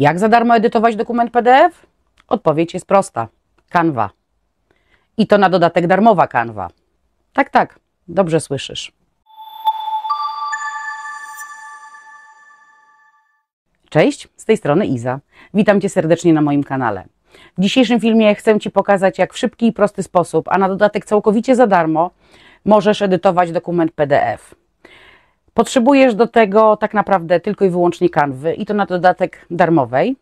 Jak za darmo edytować dokument PDF? Odpowiedź jest prosta: Canva. I to na dodatek darmowa Canva. Tak, tak, dobrze słyszysz. Cześć, z tej strony Iza. Witam Cię serdecznie na moim kanale. W dzisiejszym filmie chcę Ci pokazać, jak w szybki i prosty sposób, a na dodatek całkowicie za darmo, możesz edytować dokument PDF. Potrzebujesz do tego tak naprawdę tylko i wyłącznie kanwy i to na dodatek darmowej.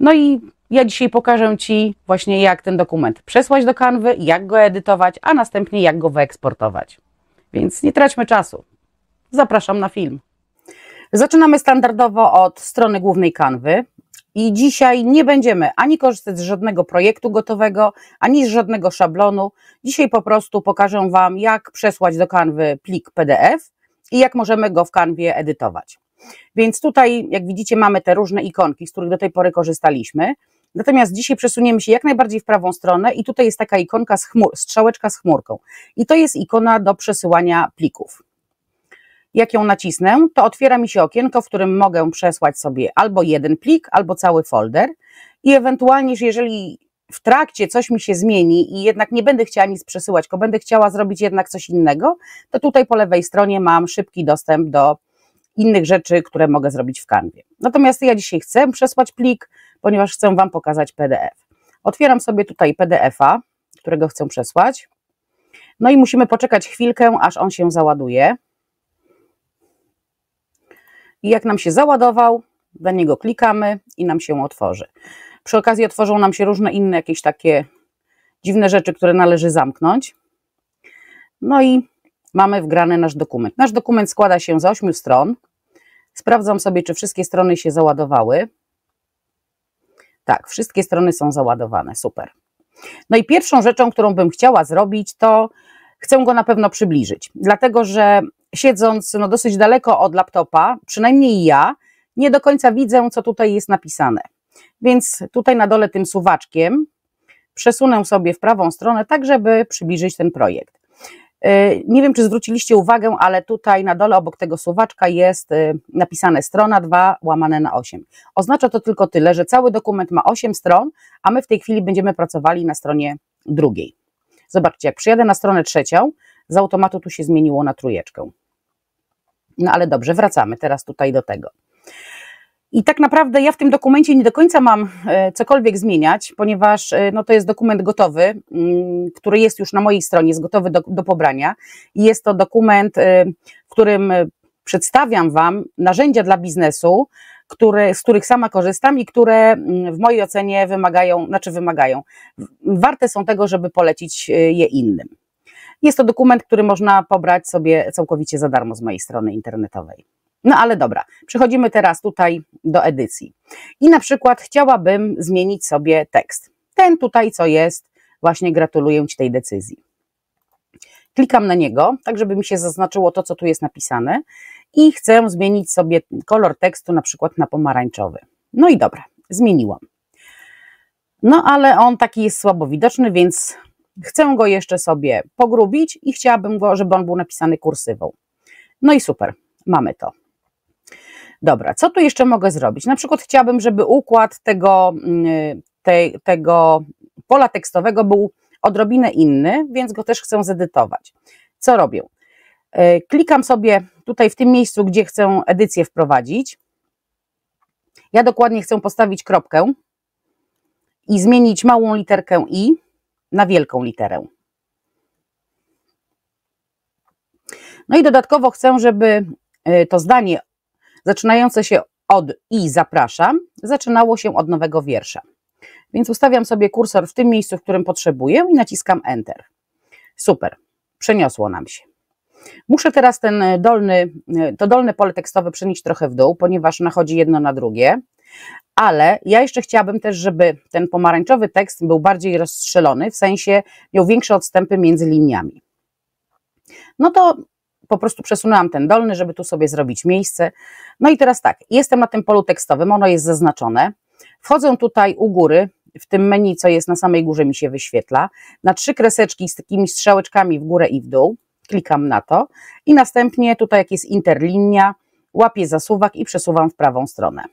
No i ja dzisiaj pokażę Ci właśnie jak ten dokument przesłać do kanwy, jak go edytować, a następnie jak go wyeksportować. Więc nie traćmy czasu. Zapraszam na film. Zaczynamy standardowo od strony głównej kanwy. I dzisiaj nie będziemy ani korzystać z żadnego projektu gotowego, ani z żadnego szablonu. Dzisiaj po prostu pokażę Wam, jak przesłać do kanwy plik PDF i jak możemy go w kanwie edytować. Więc tutaj, jak widzicie, mamy te różne ikonki, z których do tej pory korzystaliśmy. Natomiast dzisiaj przesuniemy się jak najbardziej w prawą stronę i tutaj jest taka ikonka z chmur, strzałeczka z chmurką. I to jest ikona do przesyłania plików. Jak ją nacisnę, to otwiera mi się okienko, w którym mogę przesłać sobie albo jeden plik, albo cały folder. I ewentualnie, jeżeli w trakcie coś mi się zmieni i jednak nie będę chciała nic przesyłać, tylko będę chciała zrobić jednak coś innego, to tutaj po lewej stronie mam szybki dostęp do innych rzeczy, które mogę zrobić w kanwie. Natomiast ja dzisiaj chcę przesłać plik, ponieważ chcę Wam pokazać PDF. Otwieram sobie tutaj PDF-a, którego chcę przesłać. No i musimy poczekać chwilkę, aż on się załaduje. I jak nam się załadował, na niego klikamy i nam się otworzy. Przy okazji otworzą nam się różne inne jakieś takie dziwne rzeczy, które należy zamknąć. No i mamy wgrany nasz dokument. Nasz dokument składa się z 8 stron. Sprawdzam sobie, czy wszystkie strony się załadowały. Tak, wszystkie strony są załadowane, super. No i pierwszą rzeczą, którą bym chciała zrobić, to chcę go na pewno przybliżyć, dlatego że siedząc no, dosyć daleko od laptopa, przynajmniej ja, nie do końca widzę, co tutaj jest napisane. Więc tutaj na dole tym suwaczkiem przesunę sobie w prawą stronę, tak żeby przybliżyć ten projekt. Y, nie wiem, czy zwróciliście uwagę, ale tutaj na dole obok tego suwaczka jest y, napisane strona 2 łamane na 8. Oznacza to tylko tyle, że cały dokument ma 8 stron, a my w tej chwili będziemy pracowali na stronie drugiej. Zobaczcie, jak przyjadę na stronę trzecią, z automatu tu się zmieniło na trójeczkę. No ale dobrze, wracamy teraz tutaj do tego. I tak naprawdę ja w tym dokumencie nie do końca mam e, cokolwiek zmieniać, ponieważ e, no, to jest dokument gotowy, mm, który jest już na mojej stronie, jest gotowy do, do pobrania. I jest to dokument, e, w którym przedstawiam Wam narzędzia dla biznesu, które, z których sama korzystam i które mm, w mojej ocenie wymagają, znaczy wymagają, warte są tego, żeby polecić je innym. Jest to dokument, który można pobrać sobie całkowicie za darmo z mojej strony internetowej. No ale dobra, przechodzimy teraz tutaj do edycji. I na przykład chciałabym zmienić sobie tekst. Ten tutaj, co jest, właśnie gratuluję Ci tej decyzji. Klikam na niego, tak żeby mi się zaznaczyło to, co tu jest napisane i chcę zmienić sobie kolor tekstu na przykład na pomarańczowy. No i dobra, zmieniłam. No ale on taki jest słabo widoczny, więc chcę go jeszcze sobie pogrubić i chciałabym go, żeby on był napisany kursywą. No i super, mamy to. Dobra, co tu jeszcze mogę zrobić? Na przykład chciałabym, żeby układ tego, mm, te, tego pola tekstowego był odrobinę inny, więc go też chcę zedytować. Co robię? E, klikam sobie tutaj w tym miejscu, gdzie chcę edycję wprowadzić. Ja dokładnie chcę postawić kropkę i zmienić małą literkę i na wielką literę. No i dodatkowo chcę, żeby e, to zdanie zaczynające się od i zapraszam, zaczynało się od nowego wiersza. Więc ustawiam sobie kursor w tym miejscu, w którym potrzebuję i naciskam Enter. Super, przeniosło nam się. Muszę teraz ten e, dolny, e, to dolne pole tekstowe przenieść trochę w dół, ponieważ nachodzi jedno na drugie, ale ja jeszcze chciałabym też, żeby ten pomarańczowy tekst był bardziej rozstrzelony, w sensie miał większe odstępy między liniami. No to po prostu przesunęłam ten dolny, żeby tu sobie zrobić miejsce. No i teraz tak, jestem na tym polu tekstowym, ono jest zaznaczone. Wchodzę tutaj u góry, w tym menu, co jest na samej górze, mi się wyświetla, na trzy kreseczki z takimi strzałeczkami w górę i w dół. Klikam na to i następnie tutaj, jak jest interlinia, łapię zasuwak i przesuwam w prawą stronę.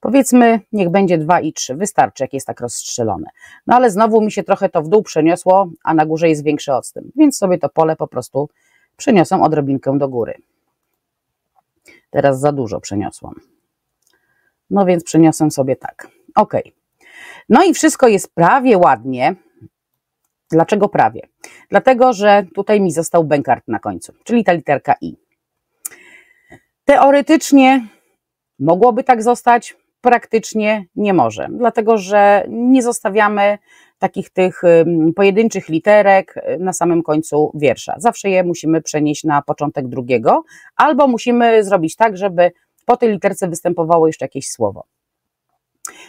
Powiedzmy, niech będzie 2 i 3, wystarczy, jak jest tak rozstrzelone. No ale znowu mi się trochę to w dół przeniosło, a na górze jest większy odstęp, więc sobie to pole po prostu Przeniosłam odrobinkę do góry. Teraz za dużo przeniosłam. No więc przeniosłem sobie tak. Ok. No i wszystko jest prawie ładnie. Dlaczego prawie? Dlatego, że tutaj mi został bękart na końcu, czyli ta literka I. Teoretycznie mogłoby tak zostać, praktycznie nie może, dlatego że nie zostawiamy takich tych pojedynczych literek y, na samym końcu wiersza. Zawsze je musimy przenieść na początek drugiego, albo musimy zrobić tak, żeby po tej literce występowało jeszcze jakieś słowo.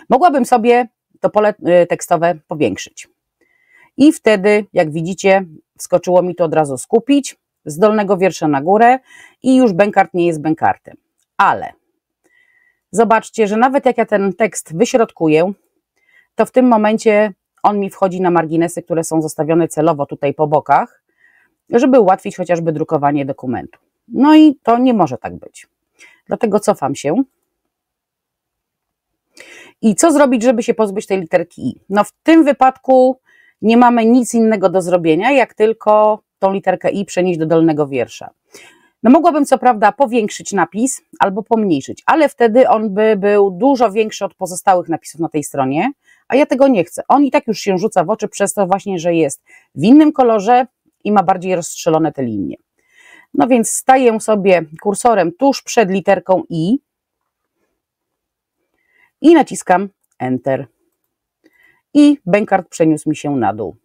Mogłabym sobie to pole y, tekstowe powiększyć. I wtedy, jak widzicie, wskoczyło mi to od razu skupić z dolnego wiersza na górę i już bękart nie jest bękartem. Ale zobaczcie, że nawet jak ja ten tekst wyśrodkuję, to w tym momencie on mi wchodzi na marginesy, które są zostawione celowo tutaj po bokach, żeby ułatwić chociażby drukowanie dokumentu. No i to nie może tak być. Dlatego cofam się. I co zrobić, żeby się pozbyć tej literki I? No w tym wypadku nie mamy nic innego do zrobienia, jak tylko tą literkę I przenieść do dolnego wiersza. No mogłabym co prawda powiększyć napis albo pomniejszyć, ale wtedy on by był dużo większy od pozostałych napisów na tej stronie, a ja tego nie chcę. On i tak już się rzuca w oczy przez to właśnie, że jest w innym kolorze i ma bardziej rozstrzelone te linie. No więc staję sobie kursorem tuż przed literką i i naciskam Enter. I bankart przeniósł mi się na dół.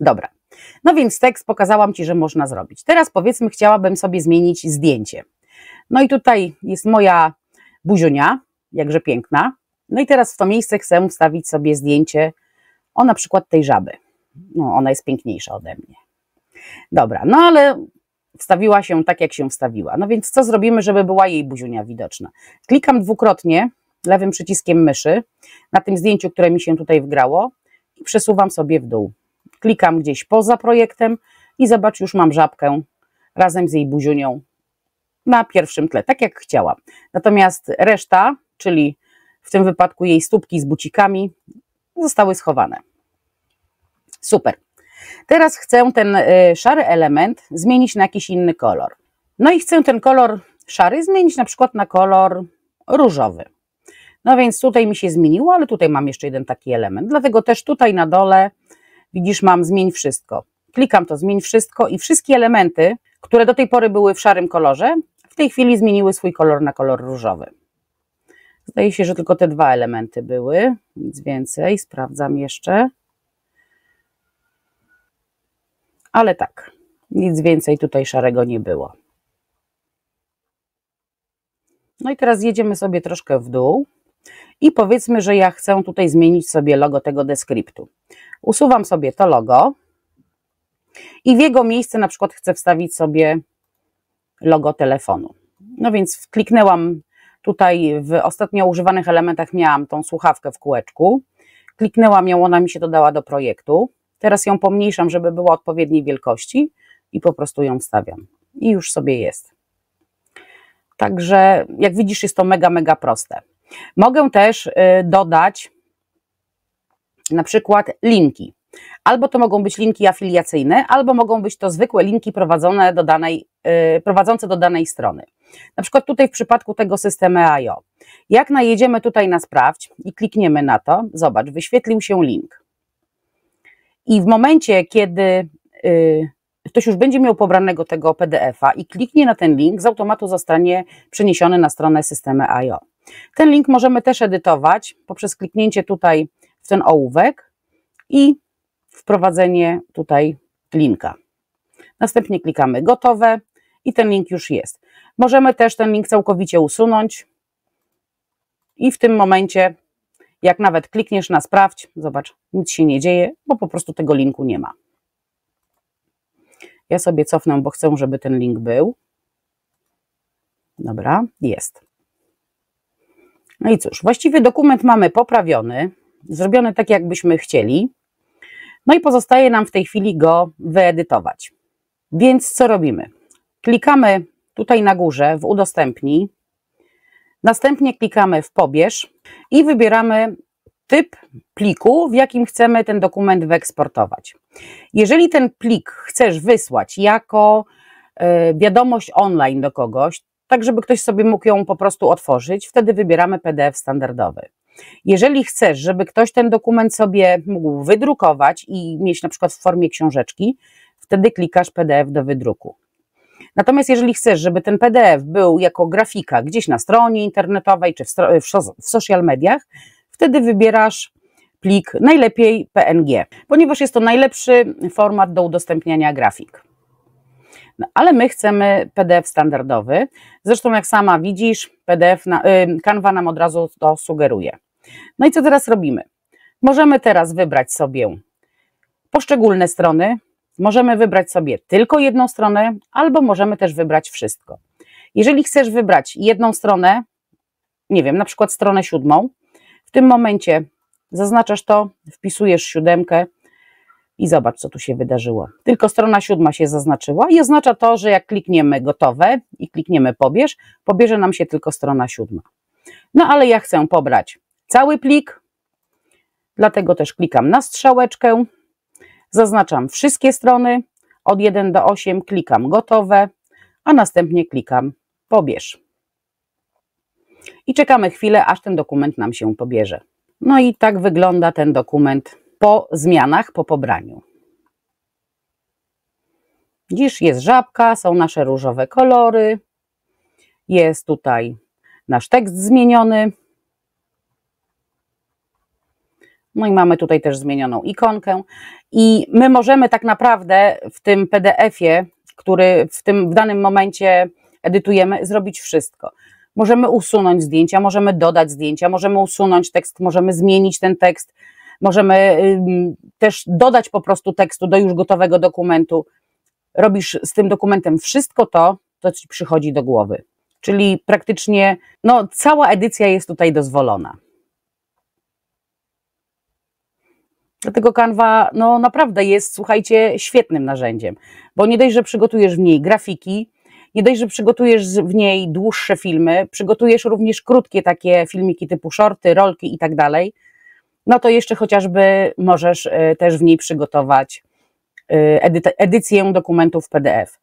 Dobra. No więc tekst pokazałam Ci, że można zrobić. Teraz powiedzmy, chciałabym sobie zmienić zdjęcie. No i tutaj jest moja buzionia, jakże piękna. No i teraz w to miejsce chcę wstawić sobie zdjęcie o na przykład tej żaby. No, ona jest piękniejsza ode mnie. Dobra, no ale wstawiła się tak, jak się wstawiła. No więc co zrobimy, żeby była jej buziunia widoczna? Klikam dwukrotnie lewym przyciskiem myszy na tym zdjęciu, które mi się tutaj wgrało i przesuwam sobie w dół klikam gdzieś poza projektem i zobacz, już mam żabkę razem z jej buziunią na pierwszym tle, tak jak chciałam. Natomiast reszta, czyli w tym wypadku jej stópki z bucikami, zostały schowane. Super. Teraz chcę ten y, szary element zmienić na jakiś inny kolor. No i chcę ten kolor szary zmienić na przykład na kolor różowy. No więc tutaj mi się zmieniło, ale tutaj mam jeszcze jeden taki element. Dlatego też tutaj na dole Widzisz, mam zmień wszystko. Klikam to zmień wszystko i wszystkie elementy, które do tej pory były w szarym kolorze, w tej chwili zmieniły swój kolor na kolor różowy. Zdaje się, że tylko te dwa elementy były, nic więcej. Sprawdzam jeszcze. Ale tak, nic więcej tutaj szarego nie było. No i teraz jedziemy sobie troszkę w dół. I powiedzmy, że ja chcę tutaj zmienić sobie logo tego deskryptu. Usuwam sobie to logo i w jego miejsce na przykład chcę wstawić sobie logo telefonu. No więc kliknęłam tutaj w ostatnio używanych elementach miałam tą słuchawkę w kółeczku. Kliknęłam ją, ona mi się dodała do projektu. Teraz ją pomniejszam, żeby była odpowiedniej wielkości i po prostu ją wstawiam. I już sobie jest. Także jak widzisz, jest to mega, mega proste. Mogę też y, dodać na przykład linki. Albo to mogą być linki afiliacyjne, albo mogą być to zwykłe linki prowadzone do danej, y, prowadzące do danej strony. Na przykład tutaj w przypadku tego systemu AIO. Jak najedziemy tutaj na sprawdź i klikniemy na to, zobacz, wyświetlił się link. I w momencie, kiedy y, ktoś już będzie miał pobranego tego PDF-a i kliknie na ten link, z automatu zostanie przeniesiony na stronę systemu IO. Ten link możemy też edytować poprzez kliknięcie tutaj w ten ołówek i wprowadzenie tutaj linka. Następnie klikamy gotowe i ten link już jest. Możemy też ten link całkowicie usunąć i w tym momencie, jak nawet klikniesz na sprawdź, zobacz, nic się nie dzieje, bo po prostu tego linku nie ma. Ja sobie cofnę, bo chcę, żeby ten link był. Dobra, jest. No i cóż, właściwie dokument mamy poprawiony, zrobiony tak, jakbyśmy chcieli. No i pozostaje nam w tej chwili go wyedytować. Więc co robimy? Klikamy tutaj na górze w udostępnij, następnie klikamy w pobierz i wybieramy typ pliku, w jakim chcemy ten dokument wyeksportować. Jeżeli ten plik chcesz wysłać jako y, wiadomość online do kogoś, tak żeby ktoś sobie mógł ją po prostu otworzyć. Wtedy wybieramy PDF standardowy. Jeżeli chcesz, żeby ktoś ten dokument sobie mógł wydrukować i mieć na przykład w formie książeczki, wtedy klikasz PDF do wydruku. Natomiast jeżeli chcesz, żeby ten PDF był jako grafika gdzieś na stronie internetowej czy w, w social mediach, wtedy wybierasz plik najlepiej PNG, ponieważ jest to najlepszy format do udostępniania grafik. No, ale my chcemy PDF standardowy. Zresztą, jak sama widzisz, PDF na, y, Canva nam od razu to sugeruje. No i co teraz robimy? Możemy teraz wybrać sobie poszczególne strony, możemy wybrać sobie tylko jedną stronę, albo możemy też wybrać wszystko. Jeżeli chcesz wybrać jedną stronę, nie wiem, na przykład stronę siódmą, w tym momencie zaznaczasz to, wpisujesz siódemkę, i zobacz, co tu się wydarzyło. Tylko strona siódma się zaznaczyła i oznacza to, że jak klikniemy gotowe i klikniemy pobierz, pobierze nam się tylko strona siódma. No ale ja chcę pobrać cały plik, dlatego też klikam na strzałeczkę, zaznaczam wszystkie strony, od 1 do 8 klikam gotowe, a następnie klikam pobierz. I czekamy chwilę, aż ten dokument nam się pobierze. No i tak wygląda ten dokument po zmianach, po pobraniu. Dziś jest żabka, są nasze różowe kolory, jest tutaj nasz tekst zmieniony. No i mamy tutaj też zmienioną ikonkę. I my możemy tak naprawdę w tym PDF-ie, który w tym w danym momencie edytujemy, zrobić wszystko. Możemy usunąć zdjęcia, możemy dodać zdjęcia, możemy usunąć tekst, możemy zmienić ten tekst, Możemy też dodać po prostu tekstu do już gotowego dokumentu. Robisz z tym dokumentem wszystko to, co ci przychodzi do głowy. Czyli praktycznie no, cała edycja jest tutaj dozwolona. Dlatego Canva no, naprawdę jest, słuchajcie, świetnym narzędziem, bo nie dość, że przygotujesz w niej grafiki, nie dość, że przygotujesz w niej dłuższe filmy, przygotujesz również krótkie takie filmiki typu shorty, rolki i tak dalej no to jeszcze chociażby możesz y, też w niej przygotować y, edycję dokumentów PDF.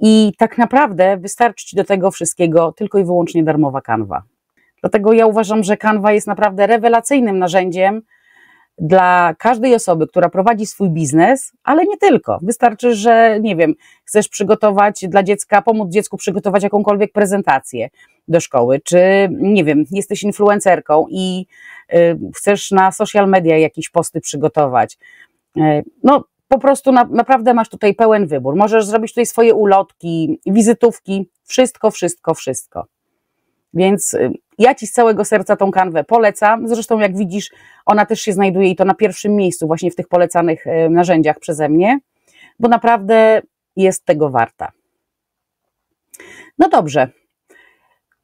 I tak naprawdę wystarczy Ci do tego wszystkiego tylko i wyłącznie darmowa kanwa. Dlatego ja uważam, że kanwa jest naprawdę rewelacyjnym narzędziem dla każdej osoby, która prowadzi swój biznes, ale nie tylko. Wystarczy, że nie wiem, chcesz przygotować dla dziecka, pomóc dziecku przygotować jakąkolwiek prezentację do szkoły, czy nie wiem, jesteś influencerką i Y, chcesz na social media jakieś posty przygotować. Y, no, po prostu na, naprawdę masz tutaj pełen wybór. Możesz zrobić tutaj swoje ulotki, wizytówki, wszystko, wszystko, wszystko. Więc y, ja ci z całego serca tą kanwę polecam. Zresztą, jak widzisz, ona też się znajduje i to na pierwszym miejscu, właśnie w tych polecanych narzędziach przeze mnie, bo naprawdę jest tego warta. No dobrze.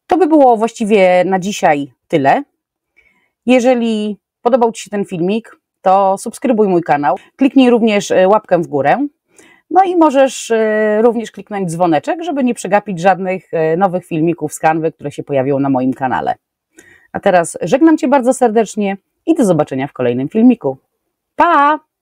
To by było właściwie na dzisiaj tyle. Jeżeli podobał Ci się ten filmik, to subskrybuj mój kanał. Kliknij również y, łapkę w górę. No i możesz y, również kliknąć dzwoneczek, żeby nie przegapić żadnych y, nowych filmików z kanwy, które się pojawią na moim kanale. A teraz żegnam Cię bardzo serdecznie i do zobaczenia w kolejnym filmiku. Pa!